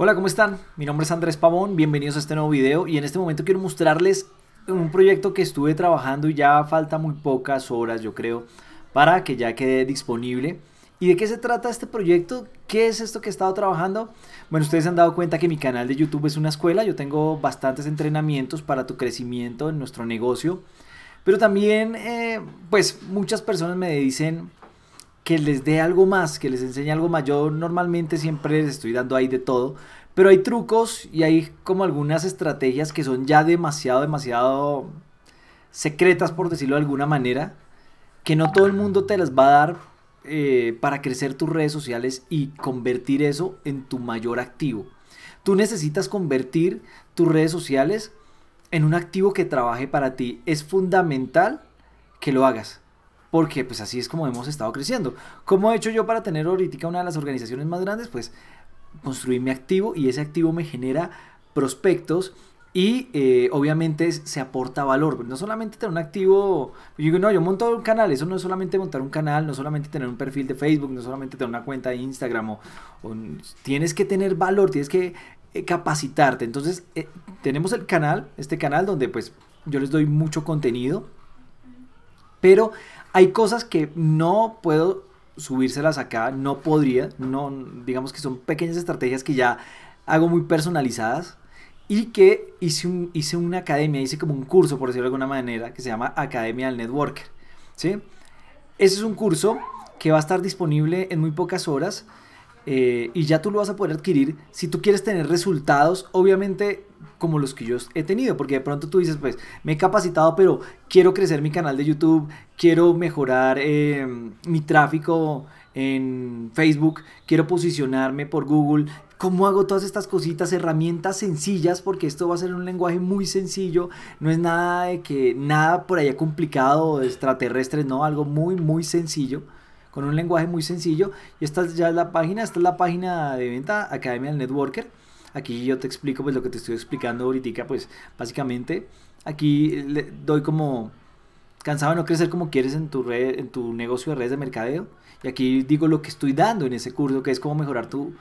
Hola, ¿cómo están? Mi nombre es Andrés Pavón, bienvenidos a este nuevo video y en este momento quiero mostrarles un proyecto que estuve trabajando y ya falta muy pocas horas yo creo para que ya quede disponible. ¿Y de qué se trata este proyecto? ¿Qué es esto que he estado trabajando? Bueno, ustedes han dado cuenta que mi canal de YouTube es una escuela, yo tengo bastantes entrenamientos para tu crecimiento en nuestro negocio, pero también eh, pues muchas personas me dicen que les dé algo más, que les enseñe algo más. Yo normalmente siempre les estoy dando ahí de todo, pero hay trucos y hay como algunas estrategias que son ya demasiado, demasiado secretas, por decirlo de alguna manera, que no todo el mundo te las va a dar eh, para crecer tus redes sociales y convertir eso en tu mayor activo. Tú necesitas convertir tus redes sociales en un activo que trabaje para ti. Es fundamental que lo hagas porque pues así es como hemos estado creciendo. ¿Cómo he hecho yo para tener ahorita una de las organizaciones más grandes? Pues construir mi activo y ese activo me genera prospectos y eh, obviamente se aporta valor. No solamente tener un activo, yo no, yo monto un canal, eso no es solamente montar un canal, no solamente tener un perfil de Facebook, no solamente tener una cuenta de Instagram, tienes que tener valor, tienes que eh, capacitarte. Entonces eh, tenemos el canal, este canal donde pues yo les doy mucho contenido, pero hay cosas que no puedo subírselas acá, no podría, no, digamos que son pequeñas estrategias que ya hago muy personalizadas y que hice, una academia, hice como un curso, por decirlo de alguna manera, que se llama Academia del Networker. ¿sí? Ese es un curso que va a estar disponible en muy pocas horas eh, y ya tú lo vas a poder adquirir si tú quieres tener resultados, obviamente como los que yo he tenido, porque de pronto tú dices, pues me he capacitado, pero quiero crecer mi canal de YouTube, quiero mejorar eh, mi tráfico en Facebook, quiero posicionarme por Google, cómo hago todas estas cositas, herramientas sencillas, porque esto va a ser un lenguaje muy sencillo, no es nada de que nada por allá complicado, extraterrestre, no, algo muy, muy sencillo con un lenguaje muy sencillo. Y esta ya es la página, esta es la página de venta Academia del Networker. Aquí yo te explico pues lo que te estoy explicando ahorita, pues básicamente aquí eh, le doy como cansado de no crecer como quieres en tu red, en tu negocio de redes de mercadeo. Y aquí digo lo que estoy dando en ese curso, que es cómo mejorar tu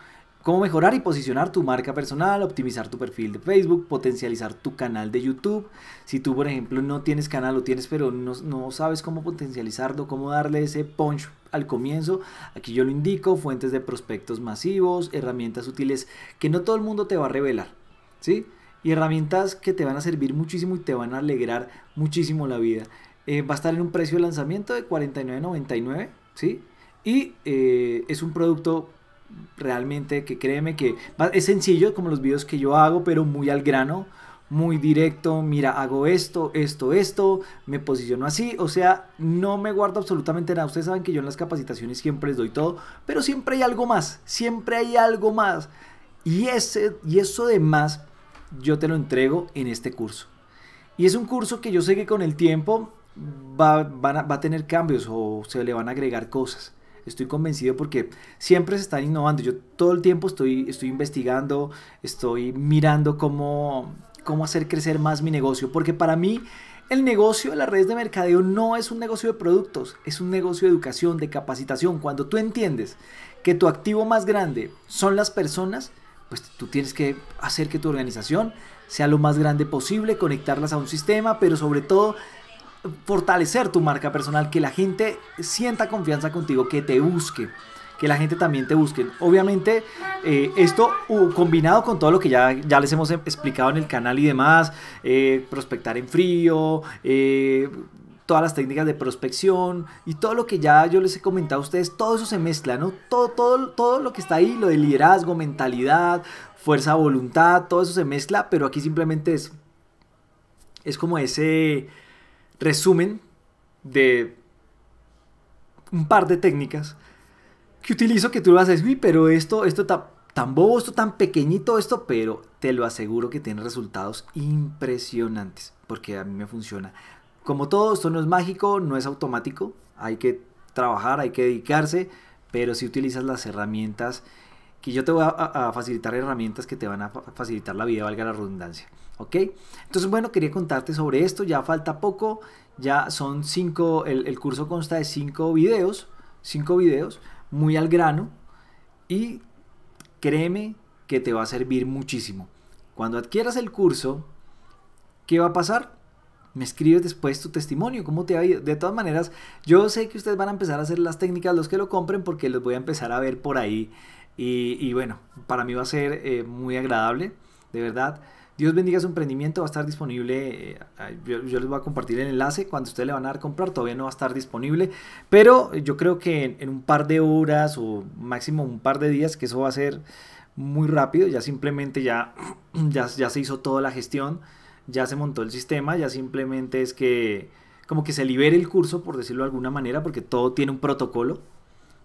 cómo mejorar y posicionar tu marca personal, optimizar tu perfil de Facebook, potencializar tu canal de YouTube. Si tú, por ejemplo, no tienes canal o tienes, pero no, sabes cómo potencializarlo, cómo darle ese punch al comienzo. Aquí yo lo indico, fuentes de prospectos masivos, herramientas útiles que no todo el mundo te va a revelar, ¿sí? Y herramientas que te van a servir muchísimo y te van a alegrar muchísimo la vida. Eh, va a estar en un precio de lanzamiento de $49.99, ¿sí? Y eh, es un producto realmente que créeme que es sencillo como los videos que yo hago, pero muy al grano, muy directo, mira, hago esto, esto, esto, me posiciono así, o sea, no me guardo absolutamente nada. Ustedes saben que yo en las capacitaciones siempre les doy todo, pero siempre hay algo más, siempre hay algo más. Y, ese, y eso de más yo te lo entrego en este curso. Y es un curso que yo sé que con el tiempo va, va a tener cambios o se le van a agregar cosas. Estoy convencido porque siempre se están innovando. Yo todo el tiempo estoy, estoy investigando, estoy mirando cómo, cómo hacer crecer más mi negocio. Porque para mí el negocio de las redes de mercadeo no es un negocio de productos, es un negocio de educación, de capacitación. Cuando tú entiendes que tu activo más grande son las personas, pues tú tienes que hacer que tu organización sea lo más grande posible, conectarlas a un sistema, pero sobre todo fortalecer tu marca personal, que la gente sienta confianza contigo, que te busque, que la gente también te busque. Obviamente, eh, esto uh, combinado con todo lo que ya, ya les hemos explicado en el canal y demás, eh, prospectar en frío, eh, todas las técnicas de prospección y todo lo que ya yo les he comentado a ustedes, todo eso se mezcla, ¿no? Todo, todo, todo lo que está ahí, lo de liderazgo, mentalidad, fuerza, voluntad, todo eso se mezcla, pero aquí simplemente es, es como ese resumen de un par de técnicas que utilizo que tú lo haces. pero esto, esto tan bobo, esto tan pequeñito, esto, pero te lo aseguro que tiene resultados impresionantes, porque a mí me funciona. Como todo, esto no es mágico, no es automático, hay que trabajar, hay que dedicarse, pero si utilizas las herramientas que yo te voy a, facilitar herramientas que te van a facilitar la vida, valga la redundancia. ¿Ok? Entonces, bueno, quería contarte sobre esto, ya falta poco, ya son cinco, el, curso consta de cinco videos, cinco videos, muy al grano, y créeme que te va a servir muchísimo. Cuando adquieras el curso, ¿qué va a pasar? me escribes después tu testimonio, cómo te ha De todas maneras, yo sé que ustedes van a empezar a hacer las técnicas los que lo compren porque los voy a empezar a ver por ahí y, bueno, para mí va a ser eh, muy agradable, de verdad. Dios bendiga su emprendimiento, va a estar disponible, eh, yo, les voy a compartir el enlace, cuando ustedes le van a dar comprar todavía no va a estar disponible, pero yo creo que en, un par de horas o máximo un par de días, que eso va a ser muy rápido, ya simplemente ya, ya, ya se hizo toda la gestión, ya se montó el sistema, ya simplemente es que como que se libere el curso, por decirlo de alguna manera, porque todo tiene un protocolo.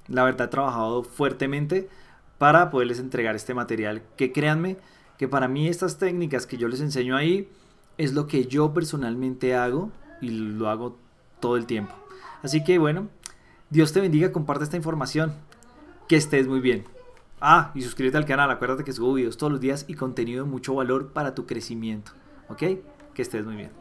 La verdad, he trabajado fuertemente para poderles entregar este material que créanme que para mí estas técnicas que yo les enseño ahí es lo que yo personalmente hago y lo hago todo el tiempo. Así que bueno, Dios te bendiga, comparte esta información, que estés muy bien. Ah, y suscríbete al canal, acuérdate que subo videos todos los días y contenido de mucho valor para tu crecimiento, ¿ok? Que estés muy bien.